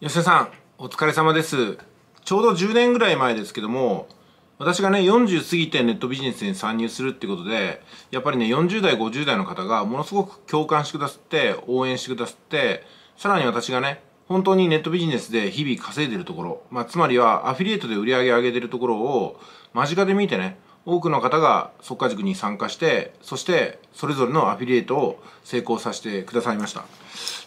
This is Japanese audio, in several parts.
吉田さんお疲れ様ですちょうど10年ぐらい前ですけども私がね40過ぎてネットビジネスに参入するってことでやっぱりね40代50代の方がものすごく共感してくださって応援してくださってさらに私がね本当にネットビジネスで日々稼いでるところ、まあ、つまりはアフィリエイトで売り上げ上げてるところを間近で見てね多くの方が速化塾に参加してそしてそれぞれのアフィリエイトを成功させてくださいました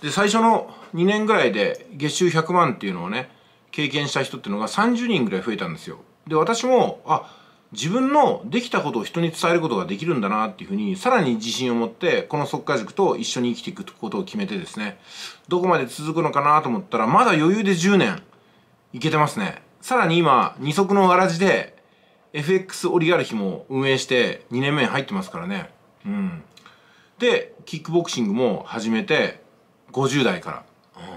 で最初の2年ぐらいで月収100万っていうのをね経験した人っていうのが30人ぐらい増えたんですよで私もあ自分のできたことを人に伝えることができるんだなっていうふうにさらに自信を持ってこの速化塾と一緒に生きていくことを決めてですねどこまで続くのかなと思ったらまだ余裕で10年いけてますねさらに今二足のわらじで FX オリガルヒも運営して2年目に入ってますからね。うん。で、キックボクシングも始めて、50代から、うん。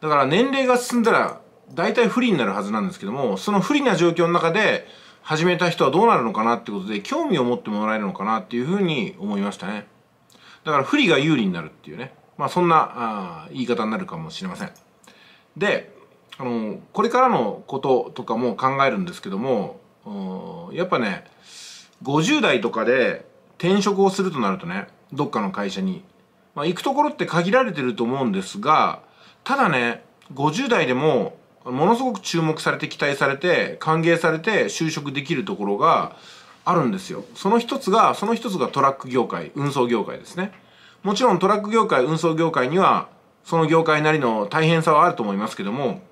だから年齢が進んだら、大体不利になるはずなんですけども、その不利な状況の中で、始めた人はどうなるのかなってことで、興味を持ってもらえるのかなっていうふうに思いましたね。だから不利が有利になるっていうね。まあそんな、言い方になるかもしれません。で、あの、これからのこととかも考えるんですけども、うんやっぱね50代とかで転職をするとなるとねどっかの会社に、まあ、行くところって限られてると思うんですがただね50代でもものすごく注目されて期待されて歓迎されて就職できるところがあるんですよその一つがその一つがトラック業界運送業界ですねもちろんトラック業界運送業界にはその業界なりの大変さはあると思いますけども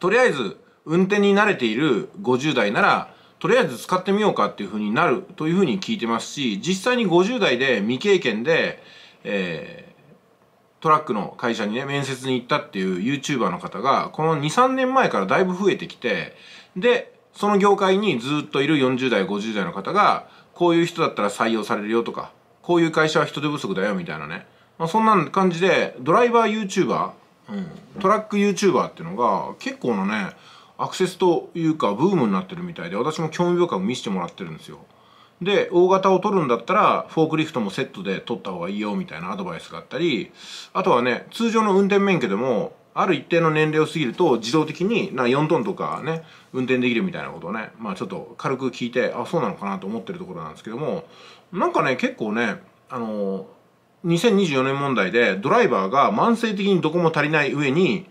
とりあえず運転に慣れている50代ならとりあえず使ってみようかっていうふうになるというふうに聞いてますし実際に50代で未経験で、えー、トラックの会社にね面接に行ったっていう YouTuber の方がこの23年前からだいぶ増えてきてでその業界にずっといる40代50代の方がこういう人だったら採用されるよとかこういう会社は人手不足だよみたいなね、まあ、そんな感じでドライバー YouTuber、うん、トラック YouTuber っていうのが結構のねアクセスというかブームになってるみたいで私も興味深く見せてもらってるんですよで大型を取るんだったらフォークリフトもセットで取った方がいいよみたいなアドバイスがあったりあとはね通常の運転免許でもある一定の年齢を過ぎると自動的にな4トンとかね運転できるみたいなことをねまあちょっと軽く聞いてあそうなのかなと思ってるところなんですけどもなんかね結構ねあの2024年問題でドライバーが慢性的にどこも足りない上に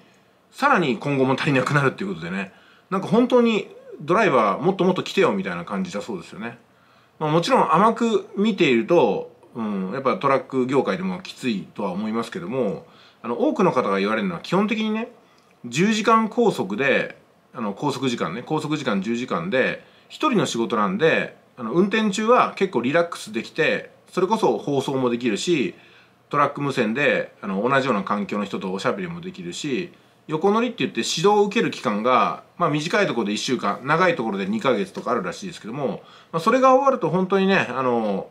さらに今後も足りなくなるっていうことでねなんか本当にドライバーもっともっと来てよみたいな感じだそうですよね、まあ、もちろん甘く見ていると、うん、やっぱトラック業界でもきついとは思いますけどもあの多くの方が言われるのは基本的にね10時間拘束であの拘束時間ね拘束時間10時間で1人の仕事なんであの運転中は結構リラックスできてそれこそ放送もできるしトラック無線であの同じような環境の人とおしゃべりもできるし横乗りって言って指導を受ける期間が、まあ、短いところで1週間長いところで2ヶ月とかあるらしいですけども、まあ、それが終わると本当にねあの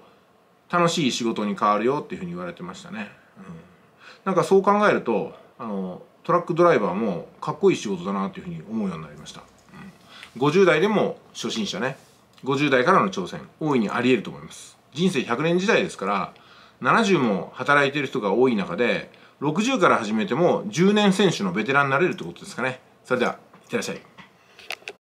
楽しい仕事に変わるよっていうふうに言われてましたね、うん、なんかそう考えるとあのトラックドライバーもかっこいい仕事だなというふうに思うようになりました、うん、50代でも初心者ね50代からの挑戦大いにありえると思います人生100年時代ですから70も働いてる人が多い中で60から始めても10年選手のベテランになれるってことですかねそれではいってらっしゃい